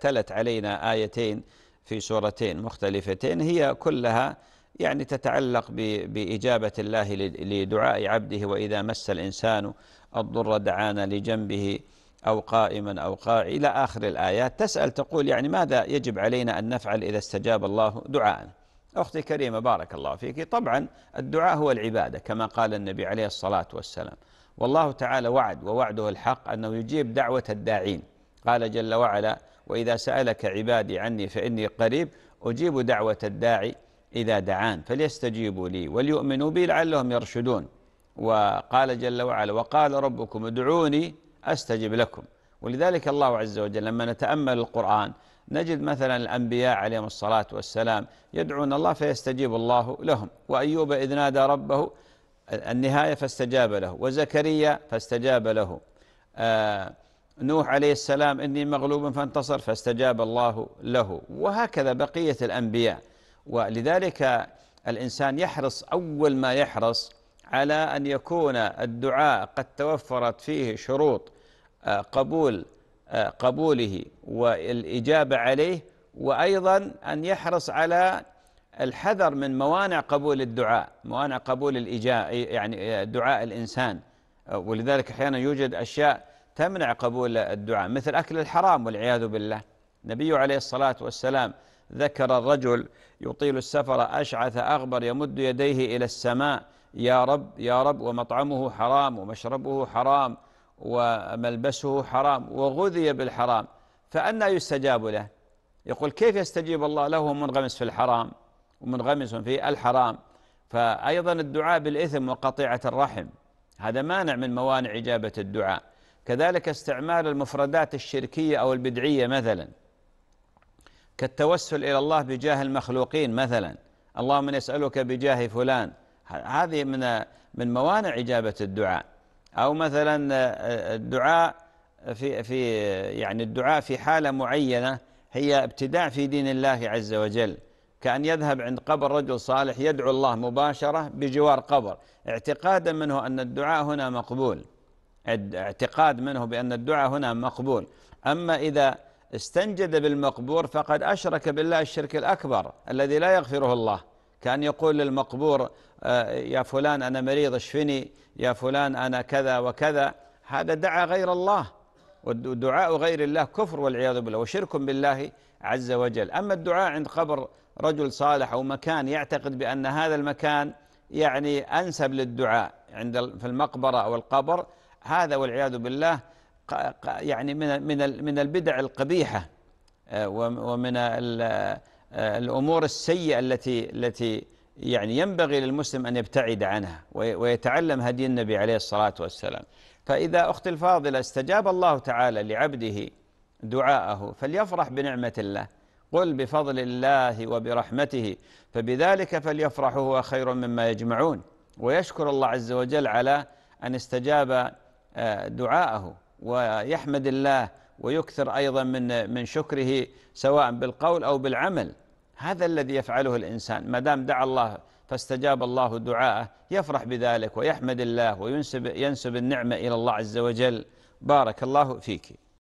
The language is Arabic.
تلت علينا آيتين في سورتين مختلفتين هي كلها يعني تتعلق بإجابة الله لدعاء عبده وإذا مس الإنسان الضر دعانا لجنبه أو قائما أو قائما إلى آخر الآيات تسأل تقول يعني ماذا يجب علينا أن نفعل إذا استجاب الله دعاءنا أختي كريمة بارك الله فيك طبعا الدعاء هو العبادة كما قال النبي عليه الصلاة والسلام والله تعالى وعد ووعده الحق أنه يجيب دعوة الداعين قال جل وعلا وإذا سألك عبادي عني فإني قريب أجيب دعوة الداعي إذا دعان فليستجيبوا لي وليؤمنوا بي لعلهم يرشدون وقال جل وعلا وقال ربكم ادعوني أستجب لكم ولذلك الله عز وجل لما نتأمل القرآن نجد مثلا الأنبياء عليهم الصلاة والسلام يدعون الله فيستجيب الله لهم وأيوب إذ نادى ربه النهاية فاستجاب له وزكريا فاستجاب له آه نوح عليه السلام إني مغلوب فانتصر فاستجاب الله له وهكذا بقية الأنبياء ولذلك الإنسان يحرص أول ما يحرص على أن يكون الدعاء قد توفرت فيه شروط آه، قبول آه، قبوله والإجابة عليه وأيضا أن يحرص على الحذر من موانع قبول الدعاء موانع قبول الإجابة يعني آه، دعاء الإنسان ولذلك أحيانا يوجد أشياء تمنع قبول الدعاء مثل أكل الحرام والعياذ بالله النبي عليه الصلاة والسلام ذكر الرجل يطيل السفر أشعث أغبر يمد يديه إلى السماء يا رب يا رب ومطعمه حرام ومشربه حرام وملبسه حرام وغذي بالحرام فأنا يستجاب له يقول كيف يستجيب الله له منغمس في الحرام ومنغمس في الحرام فأيضا الدعاء بالإثم وقطيعة الرحم هذا مانع من موانع إجابة الدعاء كذلك استعمال المفردات الشركية أو البدعية مثلا كالتوسل إلى الله بجاه المخلوقين مثلا اللهم نسألك بجاه فلان هذه من من موانع إجابة الدعاء أو مثلا آه، آه، الدعاء في في يعني الدعاء في حالة معينة هي ابتداع في دين الله عز وجل كأن يذهب عند قبر رجل صالح يدعو الله مباشرة بجوار قبر اعتقادا منه أن الدعاء هنا مقبول اعتقاد منه بأن الدعاء هنا مقبول أما إذا استنجد بالمقبور فقد أشرك بالله الشرك الأكبر الذي لا يغفره الله كأن يقول للمقبور آه، يا فلان أنا مريض اشفني يا فلان أنا كذا وكذا هذا دعا غير الله ودعاء غير الله كفر والعياذ بالله وشرك بالله عز وجل أما الدعاء عند قبر رجل صالح أو مكان يعتقد بأن هذا المكان يعني أنسب للدعاء عند في المقبرة أو القبر هذا والعياذ بالله يعني من من من البدع القبيحه آه، ومن آه، الامور السيئه التي التي يعني ينبغي للمسلم ان يبتعد عنها ويتعلم هدي النبي عليه الصلاه والسلام فاذا اختي الفاضله استجاب الله تعالى لعبده دعاءه فليفرح بنعمه الله قل بفضل الله وبرحمته فبذلك فليفرحوا هو خير مما يجمعون ويشكر الله عز وجل على ان استجاب دعاءه ويحمد الله ويكثر أيضا من من شكره سواء بالقول أو بالعمل هذا الذي يفعله الإنسان ما دام دعا الله فاستجاب الله دعاءه يفرح بذلك ويحمد الله وينسب ينسب النعمة إلى الله عز وجل بارك الله فيك